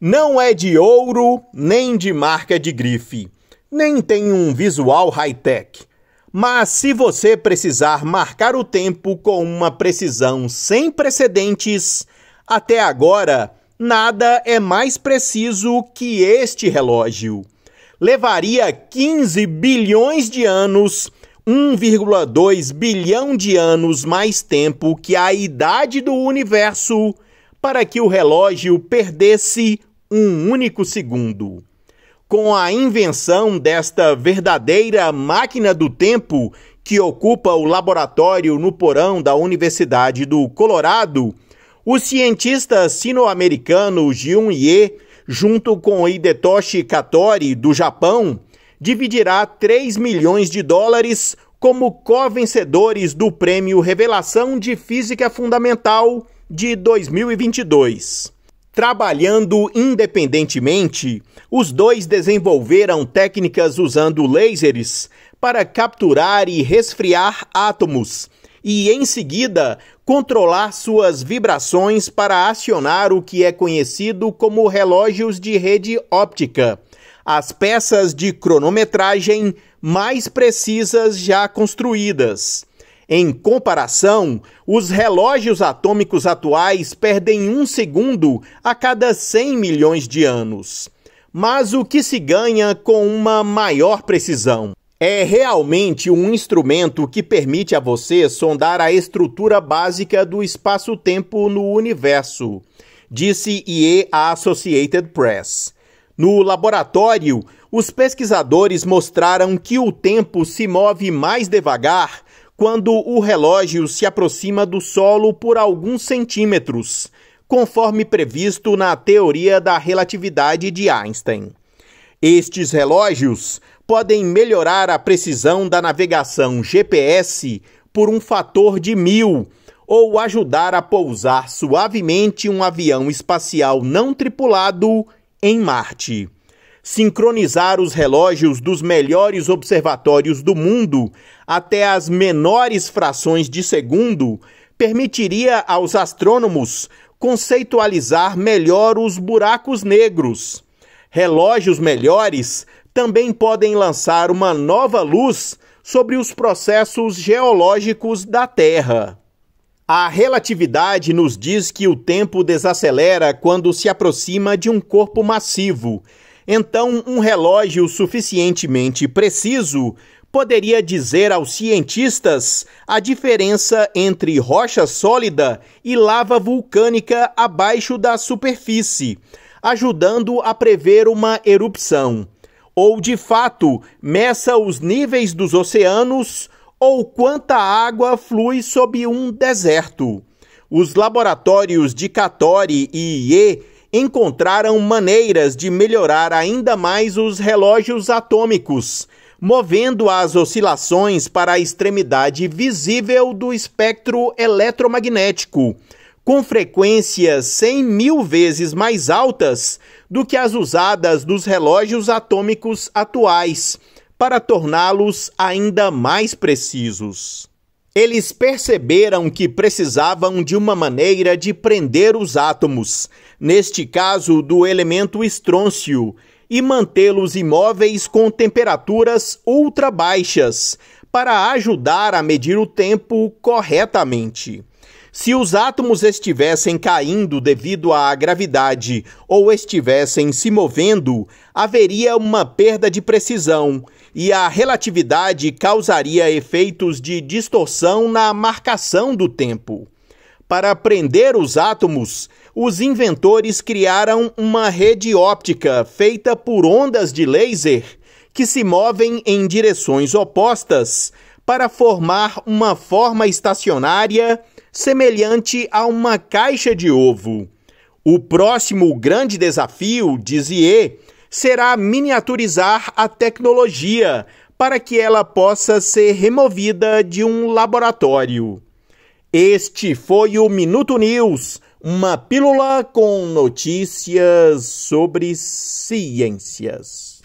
Não é de ouro, nem de marca de grife, nem tem um visual high-tech. Mas se você precisar marcar o tempo com uma precisão sem precedentes, até agora nada é mais preciso que este relógio. Levaria 15 bilhões de anos, 1,2 bilhão de anos mais tempo que a idade do universo, para que o relógio perdesse um único segundo. Com a invenção desta verdadeira máquina do tempo que ocupa o laboratório no porão da Universidade do Colorado, o cientista sino-americano Jun Ye, junto com Hidetoshi Katori, do Japão, dividirá 3 milhões de dólares como co-vencedores do Prêmio Revelação de Física Fundamental de 2022. Trabalhando independentemente, os dois desenvolveram técnicas usando lasers para capturar e resfriar átomos e, em seguida, controlar suas vibrações para acionar o que é conhecido como relógios de rede óptica, as peças de cronometragem mais precisas já construídas. Em comparação, os relógios atômicos atuais perdem um segundo a cada 100 milhões de anos. Mas o que se ganha com uma maior precisão? É realmente um instrumento que permite a você sondar a estrutura básica do espaço-tempo no universo, disse IE à Associated Press. No laboratório, os pesquisadores mostraram que o tempo se move mais devagar quando o relógio se aproxima do solo por alguns centímetros, conforme previsto na teoria da relatividade de Einstein. Estes relógios podem melhorar a precisão da navegação GPS por um fator de mil ou ajudar a pousar suavemente um avião espacial não tripulado em Marte sincronizar os relógios dos melhores observatórios do mundo até as menores frações de segundo permitiria aos astrônomos conceitualizar melhor os buracos negros. Relógios melhores também podem lançar uma nova luz sobre os processos geológicos da Terra. A relatividade nos diz que o tempo desacelera quando se aproxima de um corpo massivo, então, um relógio suficientemente preciso poderia dizer aos cientistas a diferença entre rocha sólida e lava vulcânica abaixo da superfície, ajudando a prever uma erupção. Ou, de fato, meça os níveis dos oceanos ou quanta água flui sob um deserto. Os laboratórios de Katori e Ie encontraram maneiras de melhorar ainda mais os relógios atômicos, movendo as oscilações para a extremidade visível do espectro eletromagnético, com frequências 100 mil vezes mais altas do que as usadas nos relógios atômicos atuais, para torná-los ainda mais precisos. Eles perceberam que precisavam de uma maneira de prender os átomos, neste caso do elemento estrôncio, e mantê-los imóveis com temperaturas ultra baixas, para ajudar a medir o tempo corretamente. Se os átomos estivessem caindo devido à gravidade ou estivessem se movendo, haveria uma perda de precisão e a relatividade causaria efeitos de distorção na marcação do tempo. Para prender os átomos, os inventores criaram uma rede óptica feita por ondas de laser que se movem em direções opostas para formar uma forma estacionária semelhante a uma caixa de ovo. O próximo grande desafio, dizia, será miniaturizar a tecnologia para que ela possa ser removida de um laboratório. Este foi o Minuto News, uma pílula com notícias sobre ciências.